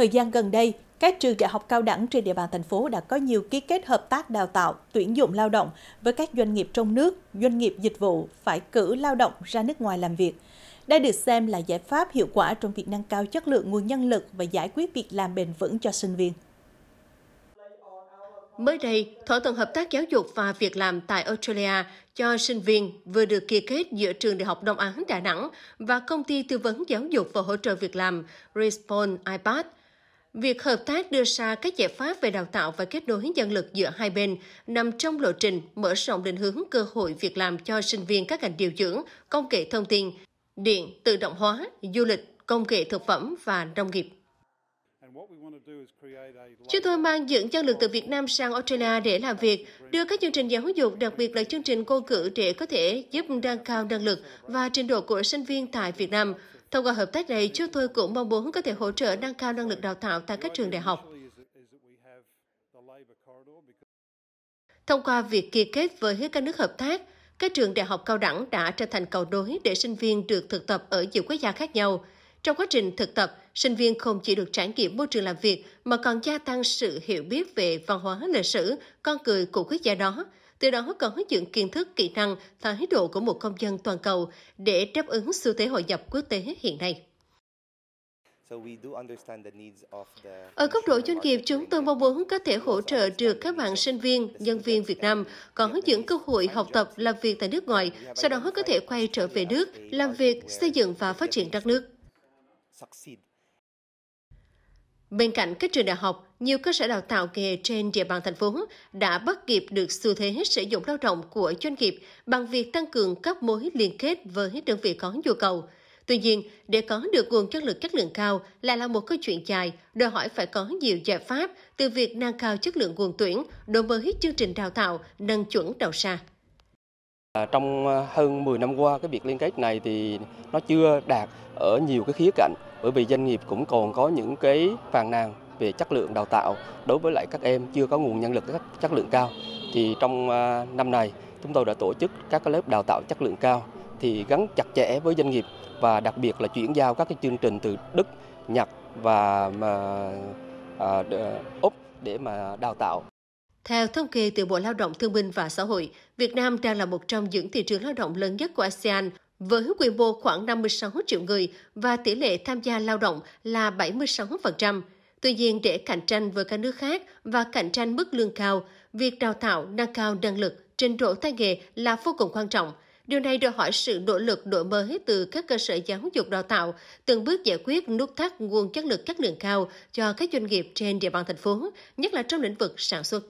Thời gian gần đây, các trường đại học cao đẳng trên địa bàn thành phố đã có nhiều ký kết hợp tác đào tạo, tuyển dụng lao động với các doanh nghiệp trong nước, doanh nghiệp dịch vụ phải cử lao động ra nước ngoài làm việc. Đây được xem là giải pháp hiệu quả trong việc nâng cao chất lượng nguồn nhân lực và giải quyết việc làm bền vững cho sinh viên. Mới đây, thỏa thuận hợp tác giáo dục và việc làm tại Australia cho sinh viên vừa được ký kết giữa Trường Đại học Đông Á Đà Nẵng và Công ty Tư vấn Giáo dục và Hỗ trợ Việc làm respond iPad – Việc hợp tác đưa ra các giải pháp về đào tạo và kết nối nhân lực giữa hai bên nằm trong lộ trình mở rộng định hướng cơ hội việc làm cho sinh viên các ngành điều dưỡng, công nghệ thông tin, điện, tự động hóa, du lịch, công nghệ thực phẩm và nông nghiệp. Chúng tôi mang những nhân lực từ Việt Nam sang Australia để làm việc, đưa các chương trình giáo dục, đặc biệt là chương trình cô cử để có thể giúp nâng cao năng lực và trình độ của sinh viên tại Việt Nam. Thông qua hợp tác này, chúng tôi cũng mong muốn có thể hỗ trợ nâng cao năng lực đào tạo tại các trường đại học. Thông qua việc ký kết với các nước hợp tác, các trường đại học cao đẳng đã trở thành cầu nối để sinh viên được thực tập ở nhiều quốc gia khác nhau. Trong quá trình thực tập, sinh viên không chỉ được trải nghiệm môi trường làm việc mà còn gia tăng sự hiểu biết về văn hóa lịch sử, con người của quốc gia đó, từ đó còn hướng dẫn kiến thức, kỹ năng, thái độ của một công dân toàn cầu để đáp ứng xu thế hội nhập quốc tế hiện nay. Ở góc độ doanh nghiệp, chúng tôi mong muốn có thể hỗ trợ được các bạn sinh viên, nhân viên Việt Nam có hướng dẫn cơ hội học tập, làm việc tại nước ngoài, sau đó có thể quay trở về nước, làm việc, xây dựng và phát triển đất nước. Bên cạnh các trường đại học, nhiều cơ sở đào tạo nghề trên địa bàn thành phố đã bắt kịp được xu thế hết sử dụng lao động của doanh nghiệp bằng việc tăng cường các mối liên kết với đơn vị có nhu cầu. Tuy nhiên, để có được nguồn chất lượng chất lượng cao lại là một câu chuyện dài, đòi hỏi phải có nhiều giải pháp từ việc nâng cao chất lượng nguồn tuyển đổi mới chương trình đào tạo nâng chuẩn đầu ra. À, trong à, hơn 10 năm qua cái việc liên kết này thì nó chưa đạt ở nhiều cái khía cạnh bởi vì doanh nghiệp cũng còn có những cái phàn nàn về chất lượng đào tạo đối với lại các em chưa có nguồn nhân lực chất lượng cao thì trong à, năm này chúng tôi đã tổ chức các lớp đào tạo chất lượng cao thì gắn chặt chẽ với doanh nghiệp và đặc biệt là chuyển giao các cái chương trình từ Đức, Nhật và mà, à, Úc để mà đào tạo theo thống kê từ Bộ Lao động Thương binh và Xã hội, Việt Nam đang là một trong những thị trường lao động lớn nhất của ASEAN với quy mô khoảng 56 triệu người và tỷ lệ tham gia lao động là 76%. Tuy nhiên, để cạnh tranh với các nước khác và cạnh tranh mức lương cao, việc đào tạo, nâng cao năng lực, trình độ tay nghề là vô cùng quan trọng. Điều này đòi hỏi sự nỗ lực đổi mới từ các cơ sở giáo dục đào tạo, từng bước giải quyết nút thắt nguồn chất lực chất lượng cao cho các doanh nghiệp trên địa bàn thành phố, nhất là trong lĩnh vực sản xuất.